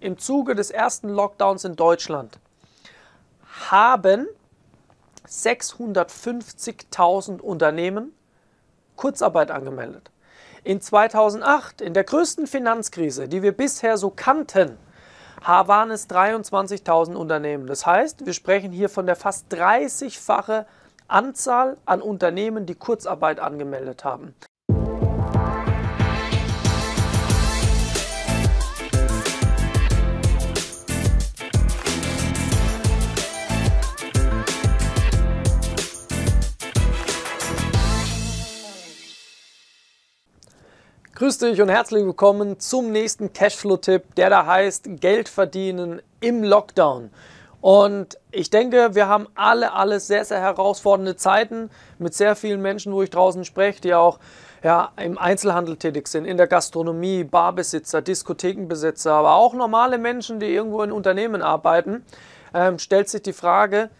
im Zuge des ersten Lockdowns in Deutschland haben 650.000 Unternehmen Kurzarbeit angemeldet. In 2008, in der größten Finanzkrise, die wir bisher so kannten, waren es 23.000 Unternehmen. Das heißt, wir sprechen hier von der fast 30-fache Anzahl an Unternehmen, die Kurzarbeit angemeldet haben. Grüß dich und herzlich willkommen zum nächsten Cashflow-Tipp, der da heißt Geld verdienen im Lockdown. Und ich denke, wir haben alle, alles sehr, sehr herausfordernde Zeiten mit sehr vielen Menschen, wo ich draußen spreche, die auch ja, im Einzelhandel tätig sind, in der Gastronomie, Barbesitzer, Diskothekenbesitzer, aber auch normale Menschen, die irgendwo in Unternehmen arbeiten. Ähm, stellt sich die Frage,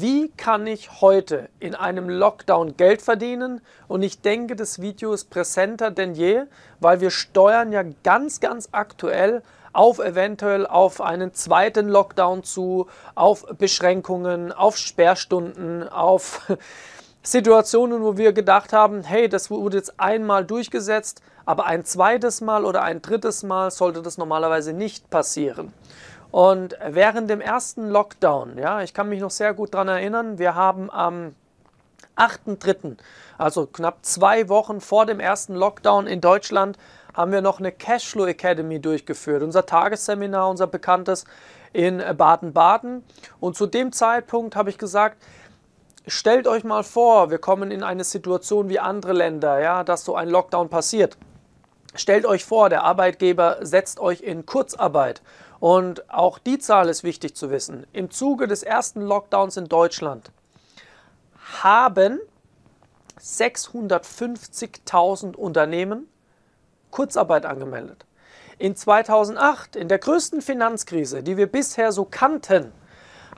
wie kann ich heute in einem Lockdown Geld verdienen? Und ich denke, das Video ist präsenter denn je, weil wir steuern ja ganz, ganz aktuell auf eventuell auf einen zweiten Lockdown zu, auf Beschränkungen, auf Sperrstunden, auf Situationen, wo wir gedacht haben, hey, das wurde jetzt einmal durchgesetzt, aber ein zweites Mal oder ein drittes Mal sollte das normalerweise nicht passieren. Und während dem ersten Lockdown, ja, ich kann mich noch sehr gut daran erinnern, wir haben am 8.3., also knapp zwei Wochen vor dem ersten Lockdown in Deutschland, haben wir noch eine Cashflow Academy durchgeführt, unser Tagesseminar, unser bekanntes in Baden-Baden. Und zu dem Zeitpunkt habe ich gesagt, stellt euch mal vor, wir kommen in eine Situation wie andere Länder, ja, dass so ein Lockdown passiert. Stellt euch vor, der Arbeitgeber setzt euch in Kurzarbeit und auch die Zahl ist wichtig zu wissen. Im Zuge des ersten Lockdowns in Deutschland haben 650.000 Unternehmen Kurzarbeit angemeldet. In 2008, in der größten Finanzkrise, die wir bisher so kannten,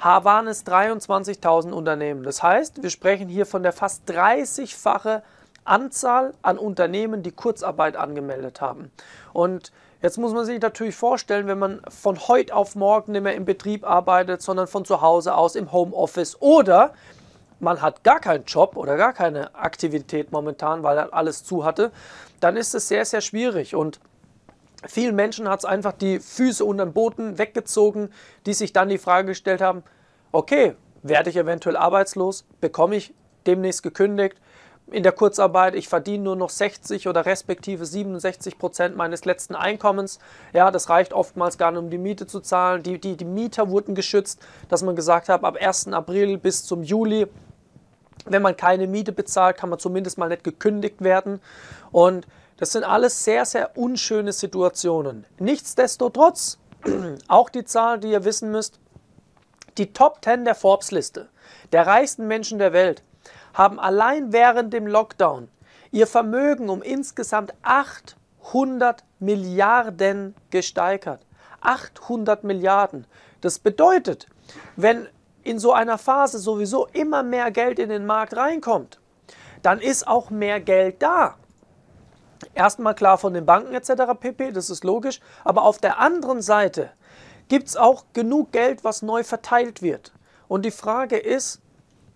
waren es 23.000 Unternehmen. Das heißt, wir sprechen hier von der fast 30-fache Anzahl an Unternehmen, die Kurzarbeit angemeldet haben. Und Jetzt muss man sich natürlich vorstellen, wenn man von heute auf morgen nicht mehr im Betrieb arbeitet, sondern von zu Hause aus im Homeoffice oder man hat gar keinen Job oder gar keine Aktivität momentan, weil er alles zu hatte, dann ist es sehr, sehr schwierig. Und vielen Menschen hat es einfach die Füße unter den Boden weggezogen, die sich dann die Frage gestellt haben, okay, werde ich eventuell arbeitslos, bekomme ich demnächst gekündigt, in der Kurzarbeit, ich verdiene nur noch 60 oder respektive 67 Prozent meines letzten Einkommens. Ja, das reicht oftmals gar nicht, um die Miete zu zahlen. Die, die, die Mieter wurden geschützt, dass man gesagt hat, ab 1. April bis zum Juli, wenn man keine Miete bezahlt, kann man zumindest mal nicht gekündigt werden. Und das sind alles sehr, sehr unschöne Situationen. Nichtsdestotrotz, auch die Zahl, die ihr wissen müsst, die Top 10 der Forbes-Liste der reichsten Menschen der Welt haben allein während dem Lockdown ihr Vermögen um insgesamt 800 Milliarden gesteigert. 800 Milliarden. Das bedeutet, wenn in so einer Phase sowieso immer mehr Geld in den Markt reinkommt, dann ist auch mehr Geld da. Erstmal klar von den Banken etc. pp, das ist logisch, aber auf der anderen Seite gibt es auch genug Geld, was neu verteilt wird. Und die Frage ist,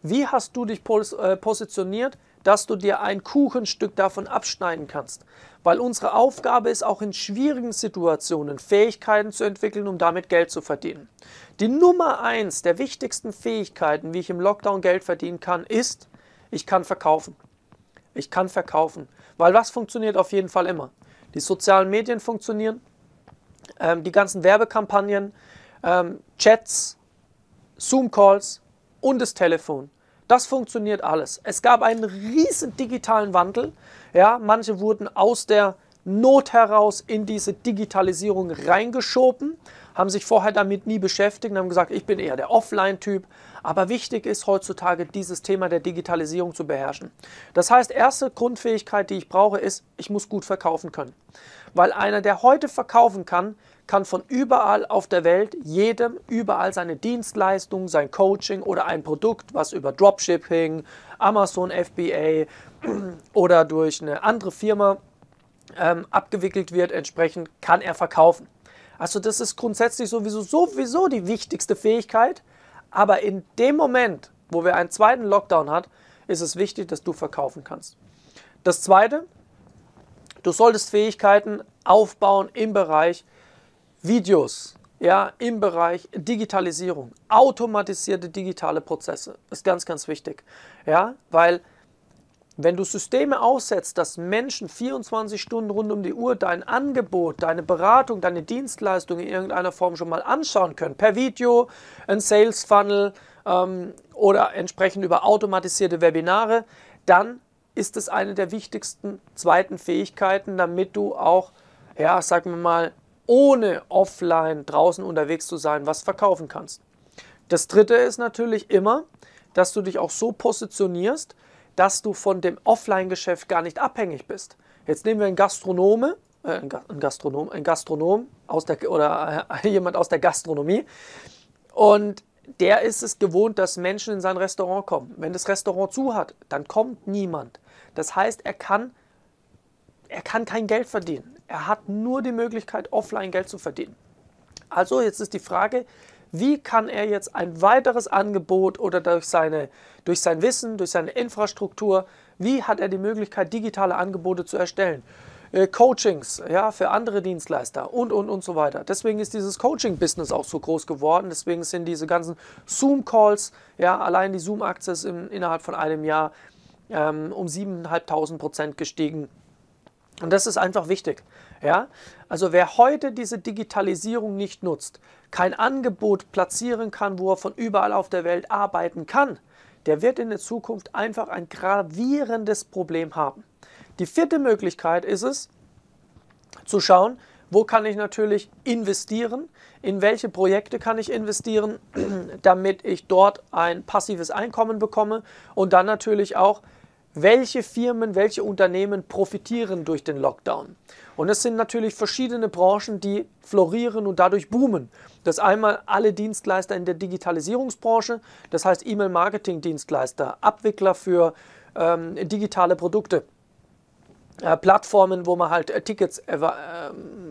wie hast du dich äh, positioniert, dass du dir ein Kuchenstück davon abschneiden kannst? Weil unsere Aufgabe ist, auch in schwierigen Situationen Fähigkeiten zu entwickeln, um damit Geld zu verdienen. Die Nummer eins der wichtigsten Fähigkeiten, wie ich im Lockdown Geld verdienen kann, ist, ich kann verkaufen. Ich kann verkaufen. Weil was funktioniert auf jeden Fall immer? Die sozialen Medien funktionieren, ähm, die ganzen Werbekampagnen, ähm, Chats, Zoom-Calls und das Telefon. Das funktioniert alles. Es gab einen riesen digitalen Wandel. Ja, manche wurden aus der Not heraus in diese Digitalisierung reingeschoben, haben sich vorher damit nie beschäftigt und haben gesagt, ich bin eher der Offline-Typ. Aber wichtig ist heutzutage, dieses Thema der Digitalisierung zu beherrschen. Das heißt, erste Grundfähigkeit, die ich brauche, ist, ich muss gut verkaufen können. Weil einer, der heute verkaufen kann, kann von überall auf der Welt jedem überall seine Dienstleistung, sein Coaching oder ein Produkt, was über Dropshipping, Amazon FBA oder durch eine andere Firma ähm, abgewickelt wird, entsprechend kann er verkaufen. Also das ist grundsätzlich sowieso, sowieso die wichtigste Fähigkeit, aber in dem Moment, wo wir einen zweiten Lockdown hat, ist es wichtig, dass du verkaufen kannst. Das zweite, du solltest Fähigkeiten aufbauen im Bereich Videos ja, im Bereich Digitalisierung, automatisierte digitale Prozesse ist ganz, ganz wichtig. Ja, weil wenn du Systeme aussetzt, dass Menschen 24 Stunden rund um die Uhr dein Angebot, deine Beratung, deine Dienstleistung in irgendeiner Form schon mal anschauen können, per Video, ein Sales Funnel ähm, oder entsprechend über automatisierte Webinare, dann ist es eine der wichtigsten zweiten Fähigkeiten, damit du auch, ja, sagen wir mal, ohne offline draußen unterwegs zu sein, was verkaufen kannst. Das dritte ist natürlich immer, dass du dich auch so positionierst, dass du von dem Offline-Geschäft gar nicht abhängig bist. Jetzt nehmen wir einen Gastronome, äh, einen Gastronom, einen Gastronom aus der, oder äh, jemand aus der Gastronomie und der ist es gewohnt, dass Menschen in sein Restaurant kommen. Wenn das Restaurant zu hat, dann kommt niemand. Das heißt, er kann er kann kein Geld verdienen. Er hat nur die Möglichkeit, offline Geld zu verdienen. Also jetzt ist die Frage, wie kann er jetzt ein weiteres Angebot oder durch, seine, durch sein Wissen, durch seine Infrastruktur, wie hat er die Möglichkeit, digitale Angebote zu erstellen? Äh, Coachings ja, für andere Dienstleister und, und, und so weiter. Deswegen ist dieses Coaching-Business auch so groß geworden. Deswegen sind diese ganzen Zoom-Calls, ja, allein die Zoom-Aktie ist in, innerhalb von einem Jahr ähm, um 7.500 Prozent gestiegen. Und das ist einfach wichtig. Ja? Also wer heute diese Digitalisierung nicht nutzt, kein Angebot platzieren kann, wo er von überall auf der Welt arbeiten kann, der wird in der Zukunft einfach ein gravierendes Problem haben. Die vierte Möglichkeit ist es, zu schauen, wo kann ich natürlich investieren, in welche Projekte kann ich investieren, damit ich dort ein passives Einkommen bekomme und dann natürlich auch, welche Firmen, welche Unternehmen profitieren durch den Lockdown. Und es sind natürlich verschiedene Branchen, die florieren und dadurch boomen. Das einmal alle Dienstleister in der Digitalisierungsbranche, das heißt E-Mail-Marketing-Dienstleister, Abwickler für ähm, digitale Produkte. Äh, Plattformen, wo man halt äh, Tickets äh,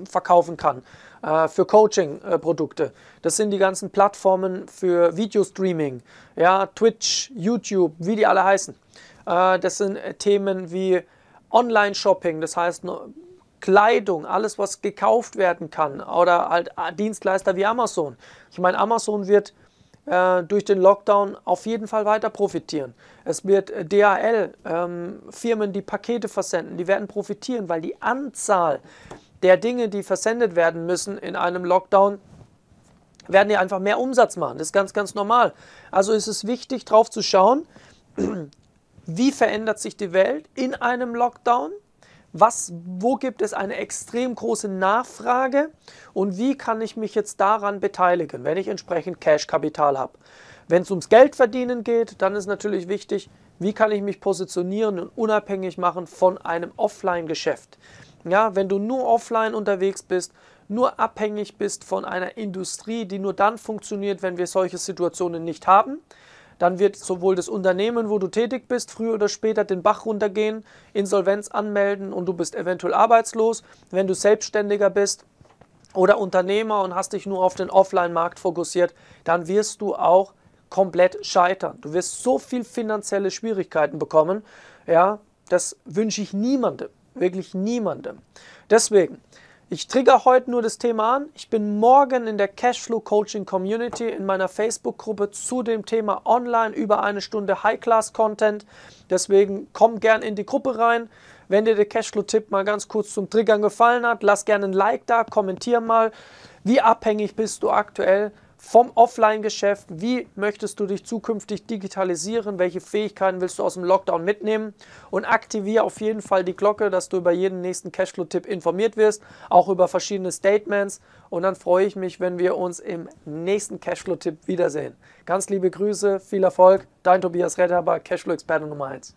verkaufen kann, äh, für Coaching-Produkte. Das sind die ganzen Plattformen für Videostreaming, ja, Twitch, YouTube, wie die alle heißen. Äh, das sind äh, Themen wie Online-Shopping, das heißt Kleidung, alles, was gekauft werden kann oder halt äh, Dienstleister wie Amazon. Ich meine, Amazon wird durch den Lockdown auf jeden Fall weiter profitieren. Es wird DHL, ähm, Firmen, die Pakete versenden, die werden profitieren, weil die Anzahl der Dinge, die versendet werden müssen in einem Lockdown, werden ja einfach mehr Umsatz machen. Das ist ganz, ganz normal. Also ist es wichtig, drauf zu schauen, wie verändert sich die Welt in einem Lockdown, was, wo gibt es eine extrem große Nachfrage und wie kann ich mich jetzt daran beteiligen, wenn ich entsprechend Cash-Kapital habe. Wenn es ums Geldverdienen geht, dann ist natürlich wichtig, wie kann ich mich positionieren und unabhängig machen von einem Offline-Geschäft. Ja, wenn du nur offline unterwegs bist, nur abhängig bist von einer Industrie, die nur dann funktioniert, wenn wir solche Situationen nicht haben, dann wird sowohl das Unternehmen, wo du tätig bist, früher oder später den Bach runtergehen, Insolvenz anmelden und du bist eventuell arbeitslos. Wenn du Selbstständiger bist oder Unternehmer und hast dich nur auf den Offline-Markt fokussiert, dann wirst du auch komplett scheitern. Du wirst so viel finanzielle Schwierigkeiten bekommen. Ja, das wünsche ich niemandem, wirklich niemandem. Deswegen ich trigger heute nur das Thema an. Ich bin morgen in der Cashflow Coaching Community in meiner Facebook-Gruppe zu dem Thema online über eine Stunde High-Class-Content. Deswegen komm gern in die Gruppe rein. Wenn dir der Cashflow-Tipp mal ganz kurz zum Triggern gefallen hat, lass gerne ein Like da, kommentier mal, wie abhängig bist du aktuell vom Offline-Geschäft, wie möchtest du dich zukünftig digitalisieren, welche Fähigkeiten willst du aus dem Lockdown mitnehmen und aktiviere auf jeden Fall die Glocke, dass du über jeden nächsten Cashflow-Tipp informiert wirst, auch über verschiedene Statements und dann freue ich mich, wenn wir uns im nächsten Cashflow-Tipp wiedersehen. Ganz liebe Grüße, viel Erfolg, dein Tobias Redhaber, Cashflow-Experte Nummer 1.